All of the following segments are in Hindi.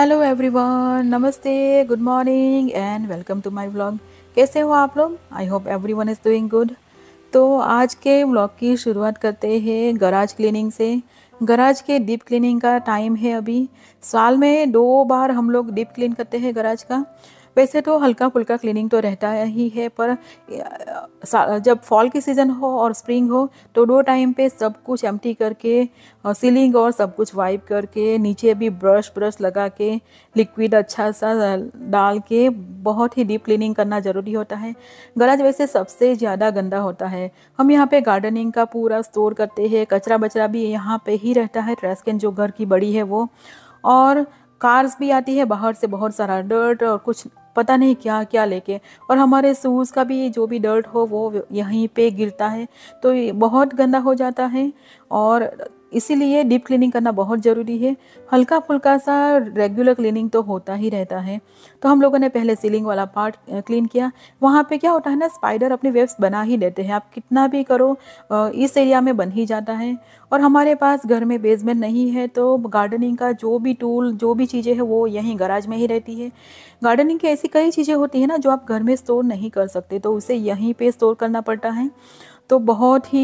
हेलो एवरीवन नमस्ते good morning and welcome to my vlog कैसे हो आप लोग I hope everyone is doing good तो आज के व्लॉग की शुरुआत करते हैं गराज क्लीनिंग से गराज के डीप क्लीनिंग का टाइम है अभी साल में दो बार हम लोग डीप क्लीन करते हैं गराज का वैसे तो हल्का फुल्का क्लीनिंग तो रहता ही है पर जब फॉल की सीज़न हो और स्प्रिंग हो तो दो टाइम पे सब कुछ एम्प्टी करके सीलिंग और सब कुछ वाइप करके नीचे भी ब्रश ब्रश लगा के लिक्विड अच्छा सा डाल के बहुत ही डीप क्लीनिंग करना ज़रूरी होता है गराज वैसे सबसे ज़्यादा गंदा होता है हम यहाँ पे गार्डनिंग का पूरा स्टोर करते हैं कचरा बचरा भी यहाँ पे ही रहता है ट्रैश कैन जो घर की बड़ी है वो और कार्स भी आती है बाहर से बहुत सारा डर्ट और कुछ पता नहीं क्या क्या लेके और हमारे शूज़ का भी जो भी डर्ट हो वो यहीं पे गिरता है तो बहुत गंदा हो जाता है और इसीलिए डीप क्लीनिंग करना बहुत ज़रूरी है हल्का फुल्का सा रेगुलर क्लीनिंग तो होता ही रहता है तो हम लोगों ने पहले सीलिंग वाला पार्ट क्लीन किया वहाँ पे क्या होता है ना स्पाइडर अपने वेब्स बना ही लेते हैं आप कितना भी करो इस एरिया में बन ही जाता है और हमारे पास घर में बेसमेंट नहीं है तो गार्डनिंग का जो भी टूल जो भी चीज़ें हैं वो यहीं गराज में ही रहती है गार्डनिंग की ऐसी कई चीज़ें होती हैं ना जो आप घर में स्टोर नहीं कर सकते तो उसे यहीं पर स्टोर करना पड़ता है तो बहुत ही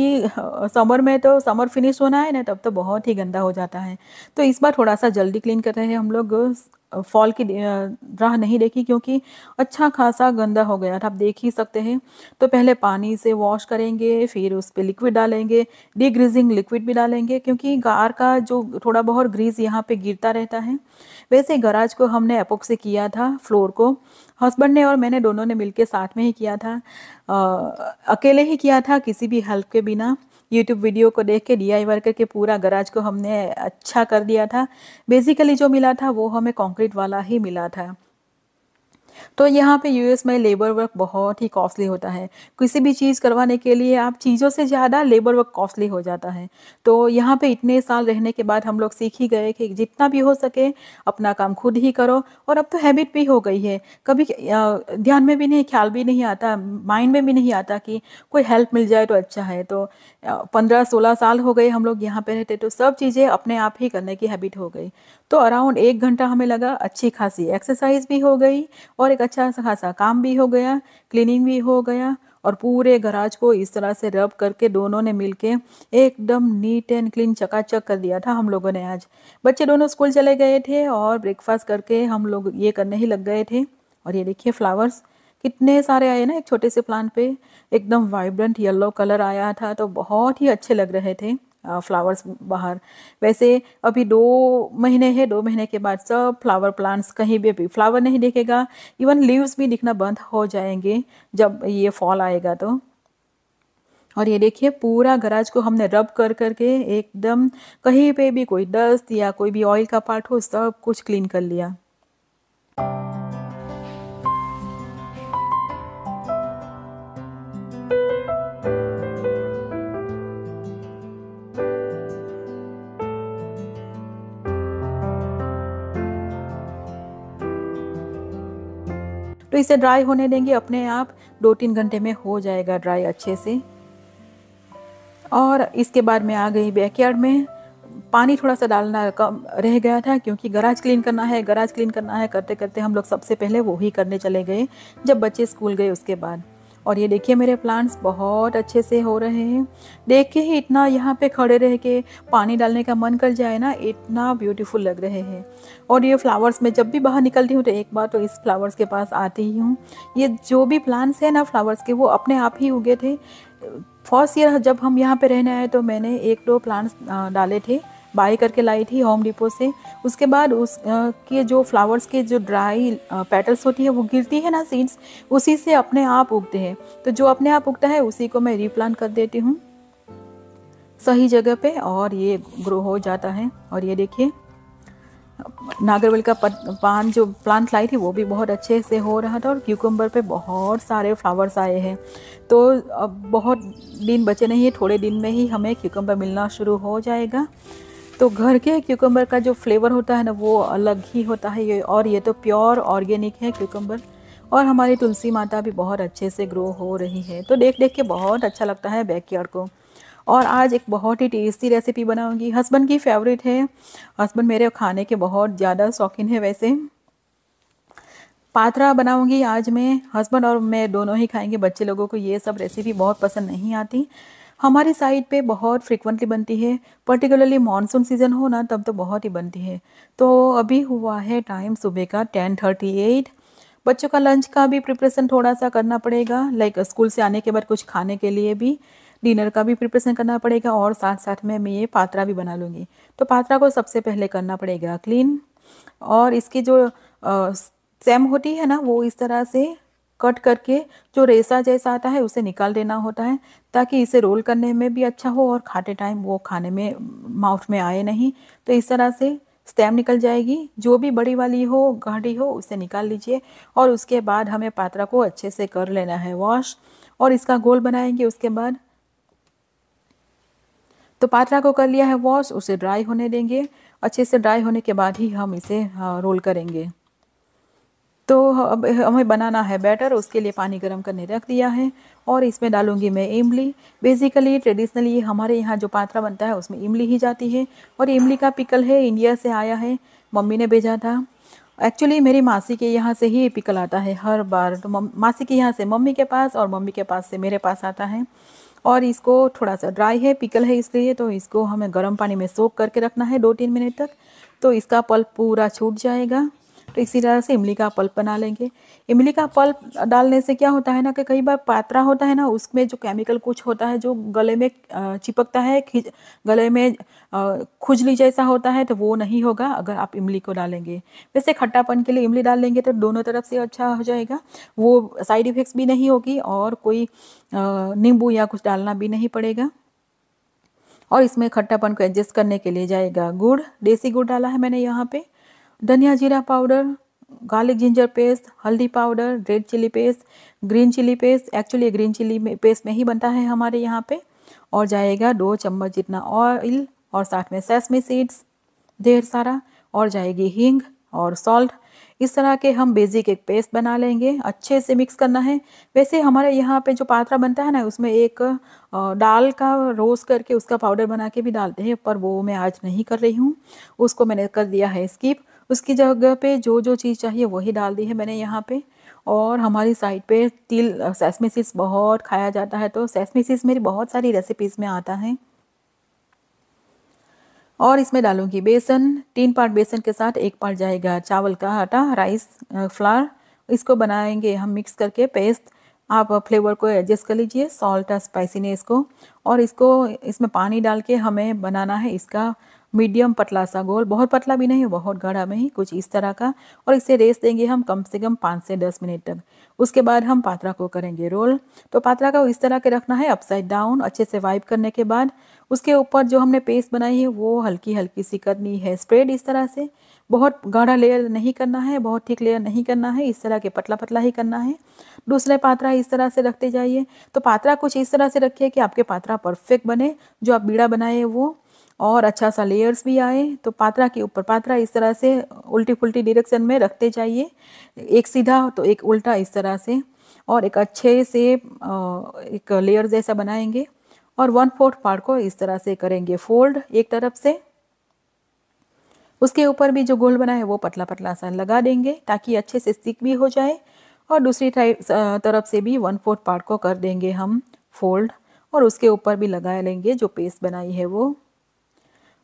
समर में तो समर फिनिश होना है ना तब तो बहुत ही गंदा हो जाता है तो इस बार थोड़ा सा जल्दी क्लीन कर रहे हैं हम लोग फॉल की राह नहीं देखी क्योंकि अच्छा खासा गंदा हो गया था आप देख ही सकते हैं तो पहले पानी से वॉश करेंगे फिर उस पर लिक्विड डालेंगे डीग्रीजिंग लिक्विड भी डालेंगे क्योंकि कार का जो थोड़ा बहुत ग्रीस यहाँ पे गिरता रहता है वैसे गराज को हमने एपोक से किया था फ्लोर को हस्बैंड ने और मैंने दोनों ने मिलकर साथ में ही किया था आ, अकेले ही किया था किसी भी हेल्प के बिना यूट्यूब वीडियो को देख के डी करके पूरा गराज को हमने अच्छा कर दिया था बेसिकली जो मिला था वो हमें कॉन्क्रीट वाला ही मिला था तो यहाँ पे यूएस में लेबर वर्क बहुत ही कॉस्टली होता है किसी भी चीज़ करवाने के लिए आप चीज़ों से ज़्यादा लेबर वर्क कॉस्टली हो जाता है तो यहाँ पे इतने साल रहने के बाद हम लोग सीख ही गए कि जितना भी हो सके अपना काम खुद ही करो और अब तो हैबिट भी हो गई है कभी ध्यान में भी नहीं ख्याल भी नहीं आता माइंड में भी नहीं आता कि कोई हेल्प मिल जाए तो अच्छा है तो पंद्रह सोलह साल हो गए हम लोग यहाँ पे रहते तो सब चीज़ें अपने आप ही करने की हैबिट हो गई तो अराउंड एक घंटा हमें लगा अच्छी खासी एक्सरसाइज भी हो गई और और एक अच्छा खासा काम भी हो गया क्लीनिंग भी हो गया और पूरे गराज को इस तरह से रब करके दोनों ने मिलके एकदम नीट एंड क्लीन चकाचक कर दिया था हम लोगों ने आज बच्चे दोनों स्कूल चले गए थे और ब्रेकफास्ट करके हम लोग ये करने ही लग गए थे और ये देखिए फ्लावर्स कितने सारे आए ना एक छोटे से प्लांट पे एकदम वाइब्रेंट येलो कलर आया था तो बहुत ही अच्छे लग रहे थे फ्लावर्स बाहर वैसे अभी दो महीने है दो महीने के बाद सब फ्लावर प्लांट्स कहीं भी अभी फ्लावर नहीं दिखेगा इवन लीव्स भी दिखना बंद हो जाएंगे जब ये फॉल आएगा तो और ये देखिए पूरा गराज को हमने रब कर करके एकदम कहीं पे भी कोई डस्ट या कोई भी ऑयल का पार्ट हो सब कुछ क्लीन कर लिया तो इसे ड्राई होने देंगे अपने आप दो तीन घंटे में हो जाएगा ड्राई अच्छे से और इसके बाद मैं आ गई बैकयार्ड में पानी थोड़ा सा डालना कम रह गया था क्योंकि गराज क्लीन करना है गराज क्लीन करना है करते करते हम लोग सबसे पहले वो ही करने चले गए जब बच्चे स्कूल गए उसके बाद और ये देखिए मेरे प्लांट्स बहुत अच्छे से हो रहे हैं देख के ही इतना यहाँ पे खड़े रह के पानी डालने का मन कर जाए ना इतना ब्यूटीफुल लग रहे हैं और ये फ्लावर्स मैं जब भी बाहर निकलती हूँ तो एक बार तो इस फ्लावर्स के पास आती ही हूँ ये जो भी प्लांट्स हैं ना फ्लावर्स के वो अपने आप ही उगे थे फर्स्ट ईयर जब हम यहाँ पर रहने आए तो मैंने एक दो प्लांट्स डाले थे बाई करके लाई थी होम डिपो से उसके बाद उस के जो फ्लावर्स के जो ड्राई पेटल्स होती है वो गिरती है ना सीड्स उसी से अपने आप उगते हैं तो जो अपने आप उगता है उसी को मैं रीप्लांट कर देती हूँ सही जगह पे और ये ग्रो हो जाता है और ये देखिए नागरवेल का पान जो प्लांट लाई थी वो भी बहुत अच्छे से हो रहा था और क्यूकम्बर पे बहुत सारे फ्लावर्स आए हैं तो अब बहुत दिन बचे नहीं है थोड़े दिन में ही हमें क्यूकम्बर मिलना शुरू हो जाएगा तो घर के क्यूकम्बर का जो फ्लेवर होता है ना वो अलग ही होता है ये और ये तो प्योर ऑर्गेनिक है क्यूकम्बर और हमारी तुलसी माता भी बहुत अच्छे से ग्रो हो रही है तो देख देख के बहुत अच्छा लगता है बैकयार्ड को और आज एक बहुत ही टेस्टी रेसिपी बनाऊंगी हस्बैंड की फेवरेट है हस्बैंड मेरे खाने के बहुत ज़्यादा शौकीन है वैसे पात्रा बनाऊंगी आज मैं हस्बैंड और मैं दोनों ही खाएंगे बच्चे लोगों को ये सब रेसिपी बहुत पसंद नहीं आती हमारी साइड पे बहुत फ्रिक्वेंटली बनती है पर्टिकुलरली मानसून सीज़न हो ना तब तो बहुत ही बनती है तो अभी हुआ है टाइम सुबह का टेन थर्टी एट बच्चों का लंच का भी प्रिपरेशन थोड़ा सा करना पड़ेगा लाइक स्कूल से आने के बाद कुछ खाने के लिए भी डिनर का भी प्रिपरेशन करना पड़ेगा और साथ साथ में मैं ये पात्रा भी बना लूँगी तो पात्रा को सबसे पहले करना पड़ेगा क्लीन और इसकी जो आ, सेम होती है ना वो इस तरह से कट करके जो रेसा जैसा आता है उसे निकाल देना होता है ताकि इसे रोल करने में भी अच्छा हो और खाते टाइम वो खाने में माउथ में आए नहीं तो इस तरह से स्टैम निकल जाएगी जो भी बड़ी वाली हो गाढ़ी हो उसे निकाल लीजिए और उसके बाद हमें पात्रा को अच्छे से कर लेना है वॉश और इसका गोल बनाएंगे उसके बाद तो पात्रा को कर लिया है वॉश उसे ड्राई होने देंगे अच्छे से ड्राई होने के बाद ही हम इसे रोल हाँ, करेंगे तो अब हमें बनाना है बैटर उसके लिए पानी गर्म करने रख दिया है और इसमें डालूंगी मैं इमली बेसिकली ट्रेडिशनली हमारे यहाँ जो पात्रा बनता है उसमें इमली ही जाती है और इमली का पिकल है इंडिया से आया है मम्मी ने भेजा था एक्चुअली मेरी मासी के यहाँ से ही पिकल आता है हर बार तो मासी के यहाँ से मम्मी के पास और मम्मी के पास से मेरे पास आता है और इसको थोड़ा सा ड्राई है पिकल है इसलिए तो इसको हमें गर्म पानी में सोख करके रखना है दो तीन मिनट तक तो इसका पल्प पूरा छूट जाएगा तो इसी तरह से इमली का पल्प बना लेंगे इमली का पल्प डालने से क्या होता है ना कि कई बार पात्रा होता है ना उसमें जो केमिकल कुछ होता है जो गले में चिपकता है गले में खुजली जैसा होता है तो वो नहीं होगा अगर आप इमली को डालेंगे वैसे खट्टापन के लिए इमली डाल लेंगे तो दोनों तरफ से अच्छा हो जाएगा वो साइड इफ़ेक्ट्स भी नहीं होगी और कोई नींबू या कुछ डालना भी नहीं पड़ेगा और इसमें खट्टापन को एडजस्ट करने के लिए जाएगा गुड़ देसी गुड़ डाला है मैंने यहाँ पे धनिया जीरा पाउडर गार्लिक जिंजर पेस्ट हल्दी powder red chilli paste green chilli paste actually green chilli में पेस्ट में ही बनता है हमारे यहाँ पे और जाएगा दो चम्मच जितना ऑयल और साथ में सेसमी सीड्स ढेर सारा और जाएगी हींग और सॉल्ट इस तरह के हम बेसिक एक पेस्ट बना लेंगे अच्छे से मिक्स करना है वैसे हमारे यहाँ पे जो पात्रा बनता है ना उसमें एक दाल का रोस्ट करके उसका पाउडर बना के भी डालते हैं पर वो मैं आज नहीं कर रही हूँ उसको मैंने कर दिया है स्किप उसकी जगह पे जो जो चीज़ चाहिए वही डाल दी है मैंने यहाँ पे और हमारी साइड पे तिल सेसमी सीड्स बहुत खाया जाता है तो सेसमी सीड्स मेरी बहुत सारी रेसिपीज़ में आता है और इसमें डालूंगी बेसन तीन पार्ट बेसन के साथ एक पार्ट जाएगा चावल का आटा राइस फ्लावर इसको बनाएंगे हम मिक्स करके पेस्ट आप फ्लेवर को एडजस्ट कर लीजिए सॉल्ट और स्पाइसीनेस को और इसको इसमें पानी डाल के हमें बनाना है इसका मीडियम पतला सा गोल बहुत पतला भी नहीं बहुत गाढ़ा में ही कुछ इस तरह का और इसे रेस देंगे हम कम से कम पाँच से दस मिनट तक उसके बाद हम पात्रा को करेंगे रोल तो पात्रा को इस तरह के रखना है अपसाइड डाउन अच्छे से वाइप करने के बाद उसके ऊपर जो हमने पेस्ट बनाई है वो हल्की हल्की सी करनी है स्प्रेड इस तरह से बहुत गाढ़ा लेयर नहीं करना है बहुत ठीक लेयर नहीं करना है इस तरह के पतला पतला ही करना है दूसरे पात्रा इस तरह से रखते जाइए तो पात्रा कुछ इस तरह से रखिए कि आपके पात्रा परफेक्ट बने जो आप बीड़ा बनाए वो और अच्छा सा लेयर्स भी आए तो पात्रा के ऊपर पात्रा इस तरह से उल्टी फुल्टी डिरेक्शन में रखते जाइए एक सीधा तो एक उल्टा इस तरह से और एक अच्छे से एक लेयर जैसा बनाएंगे और वन फोर्थ पार्ट को इस तरह से करेंगे फोल्ड एक तरफ से उसके ऊपर भी जो गोल बना है वो पतला पतला सा लगा देंगे ताकि अच्छे से स्टिक भी हो जाए और दूसरी तरफ से भी वन फोर्थ पार्ट को कर देंगे हम फोल्ड और उसके ऊपर भी लगा लेंगे जो पेस्ट बनाई है वो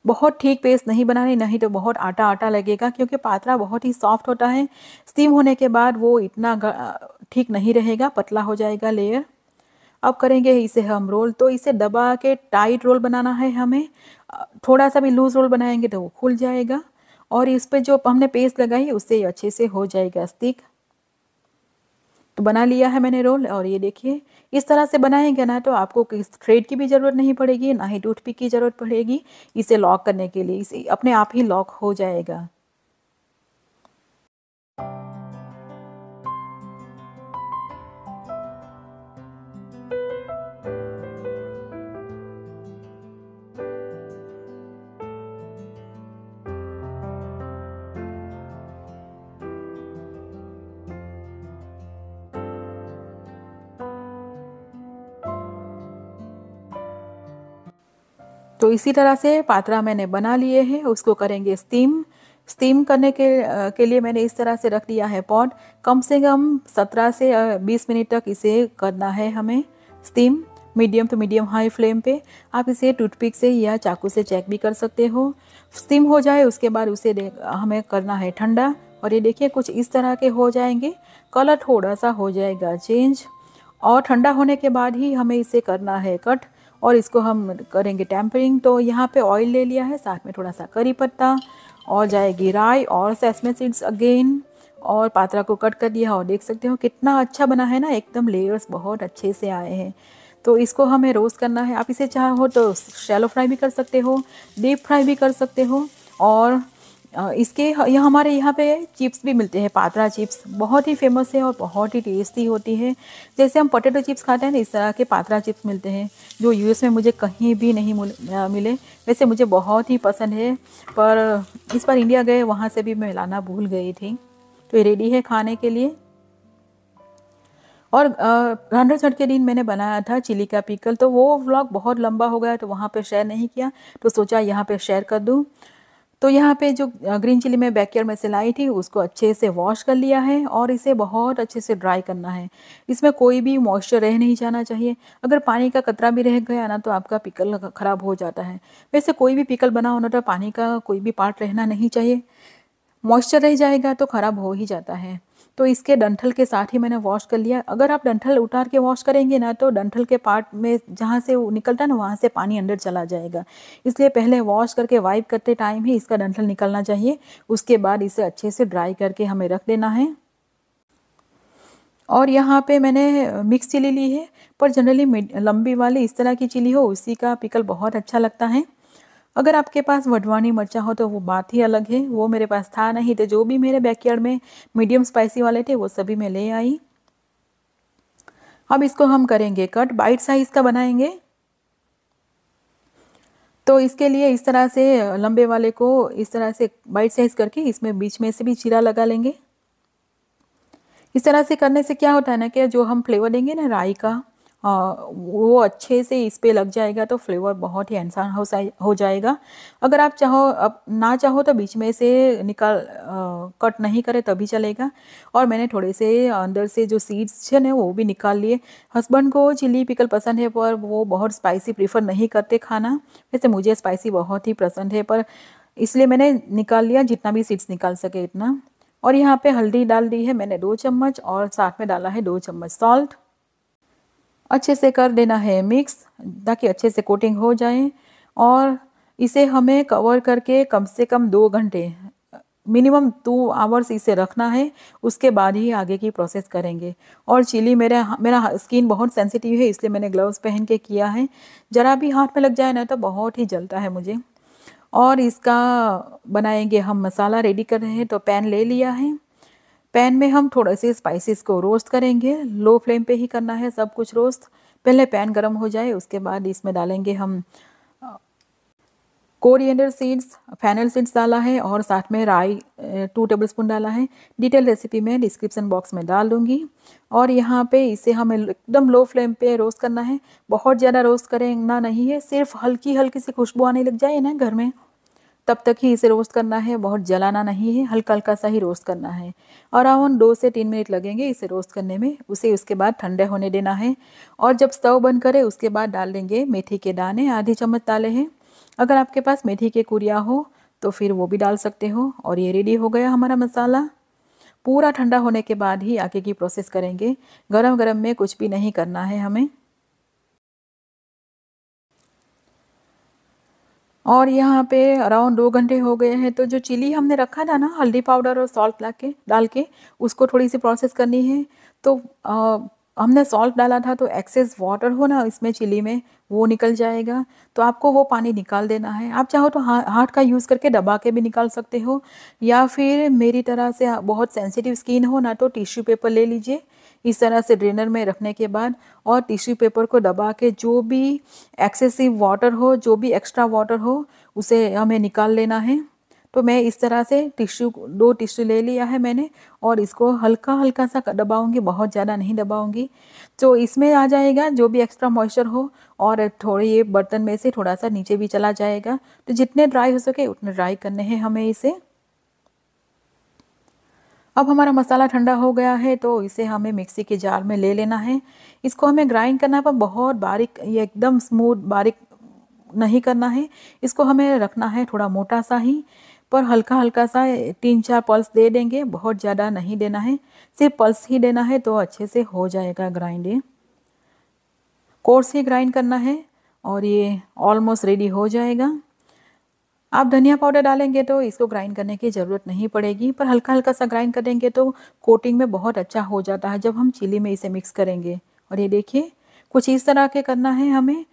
बहुत ठीक पेस्ट नहीं बनानी नहीं तो बहुत आटा आटा लगेगा क्योंकि पात्रा बहुत ही सॉफ्ट होता है स्टीम होने के बाद वो इतना ठीक नहीं रहेगा पतला हो जाएगा लेयर अब करेंगे इसे हम रोल तो इसे दबा के टाइट रोल बनाना है हमें थोड़ा सा भी लूज़ रोल बनाएंगे तो वो खुल जाएगा और इस पर जो हमने पेस्ट लगाई उससे अच्छे से हो जाएगा स्टिक तो बना लिया है मैंने रोल और ये देखिए इस तरह से बनाएंगे ना तो आपको किस थ्रेड की भी ज़रूरत नहीं पड़ेगी ना ही टूथपिक की ज़रूरत पड़ेगी इसे लॉक करने के लिए इसे अपने आप ही लॉक हो जाएगा तो इसी तरह से पात्रा मैंने बना लिए हैं उसको करेंगे स्टीम स्टीम करने के के लिए मैंने इस तरह से रख लिया है पॉट कम से कम 17 से 20 मिनट तक इसे करना है हमें steam medium to medium high flame पे आप इसे टूथपिक से या चाकू से चेक भी कर सकते हो स्टीम हो जाए उसके बाद उसे हमें करना है ठंडा और ये देखिए कुछ इस तरह के हो जाएंगे कलर थोड़ा सा हो जाएगा चेंज और ठंडा होने के बाद ही हमें इसे करना है कट और इसको हम करेंगे टेम्परिंग तो यहाँ पे ऑयल ले लिया है साथ में थोड़ा सा करी पत्ता और जाएगी राय और सेसमे सीड्स अगेन और पात्रा को कट कर दिया और देख सकते हो कितना अच्छा बना है ना एकदम लेयर्स बहुत अच्छे से आए हैं तो इसको हमें रोस्ट करना है आप इसे चाहो तो शैलो फ्राई भी कर सकते हो डीप फ्राई भी कर सकते हो और इसके यह हमारे यहाँ पे चिप्स भी मिलते हैं पात्रा चिप्स बहुत ही फेमस है और बहुत ही टेस्टी होती है जैसे हम पोटैटो चिप्स खाते हैं ना इस तरह के पात्रा चिप्स मिलते हैं जो यूएस में मुझे कहीं भी नहीं मिले वैसे मुझे बहुत ही पसंद है पर इस बार इंडिया गए वहाँ से भी मैं लाना भूल गई थी तो ये रेडी है खाने के लिए और रांडा छठ के दिन मैंने बनाया था चिली का पिकल तो वो व्लॉग बहुत लंबा हो गया तो वहाँ पे शेयर नहीं किया तो सोचा यहाँ पे शेयर कर दूँ तो यहाँ पे जो ग्रीन चिली में बैकयार्ड में से लाई थी उसको अच्छे से वॉश कर लिया है और इसे बहुत अच्छे से ड्राई करना है इसमें कोई भी मॉइस्चर रह नहीं जाना चाहिए अगर पानी का कतरा भी रह गया ना तो आपका पिकल ख़राब हो जाता है वैसे कोई भी पिकल बना होना तो पानी का कोई भी पार्ट रहना नहीं चाहिए मॉइस्चर रह जाएगा तो ख़राब हो ही जाता है तो इसके डंठल के साथ ही मैंने वॉश कर लिया अगर आप डंठल उतार के वॉश करेंगे ना तो डंठल के पार्ट में जहाँ से वो निकलता है ना वहाँ से पानी अंदर चला जाएगा इसलिए पहले वॉश करके वाइप करते टाइम ही इसका डंठल निकलना चाहिए उसके बाद इसे अच्छे से ड्राई करके हमें रख देना है और यहाँ पे मैंने मिक्स चिली ली है पर जनरली लंबी वाली इस तरह की चिली हो उसी का पिकल बहुत अच्छा लगता है अगर आपके पास वडवानी मिर्चा हो तो वो बात ही अलग है वो मेरे पास था नहीं तो जो भी मेरे बैकयार्ड में मीडियम स्पाइसी वाले थे वो सभी मैं ले आई अब इसको हम करेंगे कट बाइट साइज़ का बनाएंगे तो इसके लिए इस तरह से लंबे वाले को इस तरह से बाइट साइज़ करके इसमें बीच में से भी चीरा लगा लेंगे इस तरह से करने से क्या होता है ना कि जो हम फ्लेवर देंगे ना राई का वो अच्छे से इस पर लग जाएगा तो फ्लेवर बहुत ही आसान हो हो जाएगा अगर आप चाहो अब ना चाहो तो बीच में से निकाल आ, कट नहीं करें तभी चलेगा और मैंने थोड़े से अंदर से जो सीड्स है ना वो भी निकाल लिए हस्बैंड को चिली पिकल पसंद है पर वो बहुत स्पाइसी प्रीफर नहीं करते खाना वैसे मुझे स्पाइसी बहुत ही पसंद है पर इसलिए मैंने निकाल लिया जितना भी सीड्स निकाल सके इतना और यहाँ पे हल्दी डाल दी है मैंने दो चम्मच और साथ में डाला है दो चम्मच सॉल्ट अच्छे से कर देना है मिक्स ताकि अच्छे से कोटिंग हो जाए और इसे हमें कवर करके कम से कम दो घंटे मिनिमम टू आवर्स इसे रखना है उसके बाद ही आगे की प्रोसेस करेंगे और चिली मेरा मेरा स्किन बहुत सेंसिटिव है इसलिए मैंने ग्लव्स पहन के किया है ज़रा भी हाथ में लग जाए ना तो बहुत ही जलता है मुझे और इसका बनाएंगे हम मसाला रेडी कर रहे हैं तो पैन ले लिया है पैन में हम थोड़े से स्पाइसेस को रोस्ट करेंगे लो फ्लेम पे ही करना है सब कुछ रोस्ट पहले पैन गर्म हो जाए उसके बाद इसमें डालेंगे हम कोरिएंडर सीड्स फैनल सीड्स डाला है और साथ में राई टू टेबल स्पून डाला है डिटेल रेसिपी मैं डिस्क्रिप्सन बॉक्स में डाल दूँगी और यहाँ पे इसे हमें एकदम लो फ्लेम पे रोस्ट करना है बहुत ज़्यादा रोस्ट करें ना नहीं है सिर्फ हल्की हल्की सी खुशबू आने लग जाए ना घर में तब तक ही इसे रोस्ट करना है बहुत जलाना नहीं है हल्का हल्का सा ही रोस्ट करना है और अराउंड दो से तीन मिनट लगेंगे इसे रोस्ट करने में उसे उसके बाद ठंडे होने देना है और जब स्टव बंद करे उसके बाद डाल देंगे मेथी के दाने आधी चम्मच डाले हैं अगर आपके पास मेथी के कुरिया हो तो फिर वो भी डाल सकते हो और ये रेडी हो गया हमारा मसाला पूरा ठंडा होने के बाद ही आगे की प्रोसेस करेंगे गरम गरम में कुछ भी नहीं करना है हमें और यहाँ पे अराउंड दो घंटे हो गए हैं तो जो चिली हमने रखा था ना हल्दी पाउडर और सॉल्ट ला के डाल के उसको थोड़ी सी प्रोसेस करनी है तो आ, हमने सॉल्ट डाला था तो एक्सेस वाटर हो ना इसमें चिली में वो निकल जाएगा तो आपको वो पानी निकाल देना है आप चाहो तो हा, हाथ का यूज़ करके दबा के भी निकाल सकते हो या फिर मेरी तरह से बहुत सेंसिटिव स्किन हो ना तो टिश्यू पेपर ले लीजिए इस तरह से ड्रेनर में रखने के बाद और टिश्यू पेपर को दबा के जो भी एक्सेसिव वाटर हो जो भी एक्स्ट्रा वाटर हो उसे हमें निकाल लेना है तो मैं इस तरह से टिश्यू दो टिश्यू ले लिया है मैंने और इसको हल्का हल्का सा दबाऊंगी बहुत ज़्यादा नहीं दबाऊंगी तो इसमें आ जाएगा जो भी एक्स्ट्रा मॉइस्चर हो और थोड़े ये बर्तन में से थोड़ा सा नीचे भी चला जाएगा तो जितने ड्राई हो सके उतने ड्राई करने हैं हमें इसे अब हमारा मसाला ठंडा हो गया है तो इसे हमें मिक्सी के जार में ले लेना है इसको हमें ग्राइंड करना है पर बहुत बारीक ये एकदम स्मूथ बारीक नहीं करना है इसको हमें रखना है थोड़ा मोटा सा ही पर हल्का हल्का सा तीन चार पल्स दे देंगे बहुत ज़्यादा नहीं देना है सिर्फ पल्स ही देना है तो अच्छे से हो जाएगा ग्राइंड कोर्स ही ग्राइंड करना है और ये ऑलमोस्ट रेडी हो जाएगा आप धनिया पाउडर डालेंगे तो इसको ग्राइंड करने की ज़रूरत नहीं पड़ेगी पर हल्का हल्का सा ग्राइंड करेंगे तो कोटिंग में बहुत अच्छा हो जाता है जब हम चिली में इसे मिक्स करेंगे और ये देखिए कुछ इस तरह के करना है हमें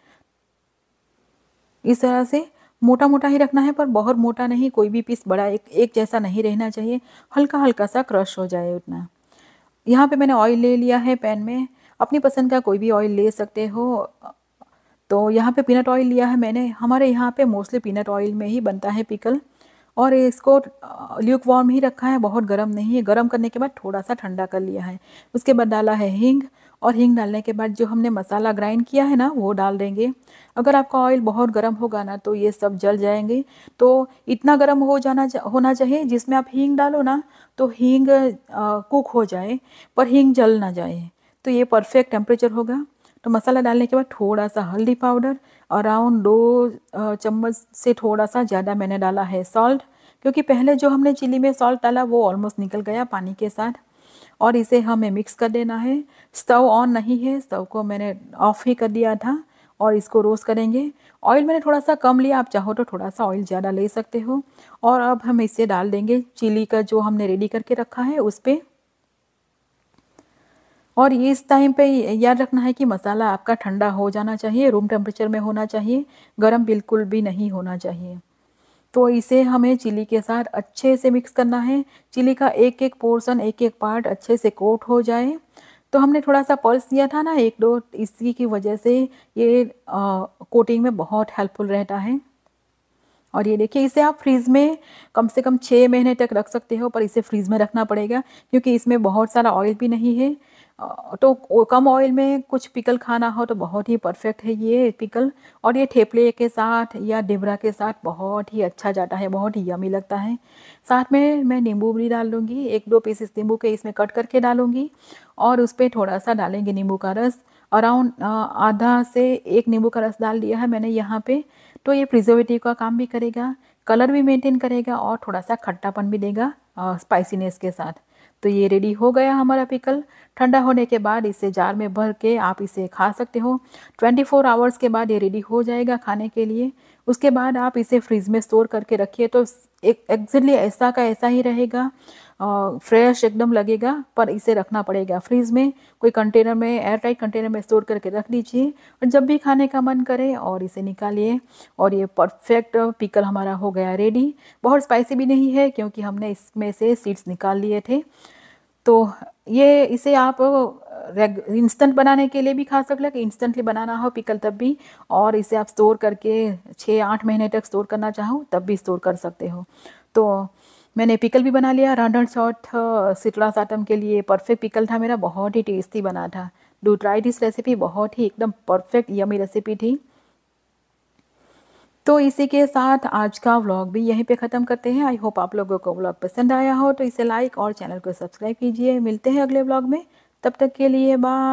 इस तरह से मोटा मोटा ही रखना है पर बहुत मोटा नहीं कोई भी पीस बड़ा एक एक जैसा नहीं रहना चाहिए हल्का हल्का सा क्रश हो जाए उतना यहाँ पे मैंने ऑयल ले लिया है पैन में अपनी पसंद का कोई भी ऑयल ले सकते हो तो यहाँ पे पीनट ऑयल लिया है मैंने हमारे यहाँ पे मोस्टली पीनट ऑयल में ही बनता है पिकल और इसको ल्यूक वार्म ही रखा है बहुत गर्म नहीं है गर्म करने के बाद थोड़ा सा ठंडा कर लिया है उसके बाद डाला है हींग और हींग डालने के बाद जो हमने मसाला ग्राइंड किया है ना वो डाल देंगे अगर आपका ऑयल बहुत गर्म होगा ना तो ये सब जल जाएंगे तो इतना गर्म हो जाना जा, होना चाहिए जिसमें आप हींग डालो ना तो हींग कुक हो जाए पर हींग जल ना जाए तो ये परफेक्ट टेम्परेचर होगा तो मसाला डालने के बाद थोड़ा सा हल्दी पाउडर अराउंड दो चम्मच से थोड़ा सा ज़्यादा मैंने डाला है सॉल्ट क्योंकि पहले जो हमने चिली में सॉल्ट डाला वो ऑलमोस्ट निकल गया पानी के साथ और इसे हमें मिक्स कर देना है स्टव ऑन नहीं है स्टव को मैंने ऑफ़ ही कर दिया था और इसको रोस्ट करेंगे ऑयल मैंने थोड़ा सा कम लिया आप चाहो तो थोड़ा सा ऑयल ज़्यादा ले सकते हो और अब हम इसे डाल देंगे चिली का जो हमने रेडी करके रखा है उस पर और ये इस टाइम पे याद रखना है कि मसाला आपका ठंडा हो जाना चाहिए रूम टेम्परेचर में होना चाहिए गर्म बिल्कुल भी नहीं होना चाहिए तो इसे हमें चिली के साथ अच्छे से मिक्स करना है चिली का एक एक पोर्सन एक एक पार्ट अच्छे से कोट हो जाए तो हमने थोड़ा सा पल्स दिया था ना एक दो इसी की वजह से ये आ, कोटिंग में बहुत हेल्पफुल रहता है और ये देखिए इसे आप फ्रीज़ में कम से कम छः महीने तक रख सकते हो पर इसे फ्रीज़ में रखना पड़ेगा क्योंकि इसमें बहुत सारा ऑयल भी नहीं है तो कम ऑयल में कुछ पिकल खाना हो तो बहुत ही परफेक्ट है ये पिकल और ये ठेपले के साथ या डिबरा के साथ बहुत ही अच्छा जाता है बहुत ही यमी लगता है साथ में मैं नींबू भी डाल दूँगी एक दो पीस इस नींबू के इसमें कट करके डालूँगी और उस पर थोड़ा सा डालेंगे नींबू का रस अराउंड आधा से एक नींबू का रस डाल दिया है मैंने यहाँ पर तो ये प्रिजर्वेटिव का काम भी करेगा कलर भी मेंटेन करेगा और थोड़ा सा खट्टापन भी देगा स्पाइसीनेस के साथ तो ये रेडी हो गया हमारा पिकल ठंडा होने के बाद इसे जार में भर के आप इसे खा सकते हो 24 आवर्स के बाद ये रेडी हो जाएगा खाने के लिए उसके बाद आप इसे फ्रिज में स्टोर करके रखिए तो एक एग्जैक्टली ऐसा का ऐसा ही रहेगा फ्रेश एकदम लगेगा पर इसे रखना पड़ेगा फ्रीज़ में कोई कंटेनर में एयर टाइट कंटेनर में स्टोर करके रख लीजिए और जब भी खाने का मन करे और इसे निकालिए और ये परफेक्ट पिकल हमारा हो गया रेडी बहुत स्पाइसी भी नहीं है क्योंकि हमने इसमें से सीड्स निकाल लिए थे तो ये इसे आप रेग इंस्टेंट बनाने के लिए भी खा सकते हैं कि इंस्टेंटली बनाना हो पिकल तब भी और इसे आप स्टोर करके छः आठ महीने तक स्टोर करना चाहो तब भी स्टोर कर सकते हो तो मैंने पिकल भी बना लिया राउंड सॉट सिटला साटम के लिए परफेक्ट पिकल था मेरा बहुत ही टेस्टी बना था डू ट्राई दिस रेसिपी बहुत ही एकदम परफेक्ट यमी रेसिपी थी तो इसी के साथ आज का व्लॉग भी यहीं पे ख़त्म करते हैं आई होप आप लोगों को व्लॉग पसंद आया हो तो इसे लाइक और चैनल को सब्सक्राइब कीजिए मिलते हैं अगले व्लॉग में तब तक के लिए बाय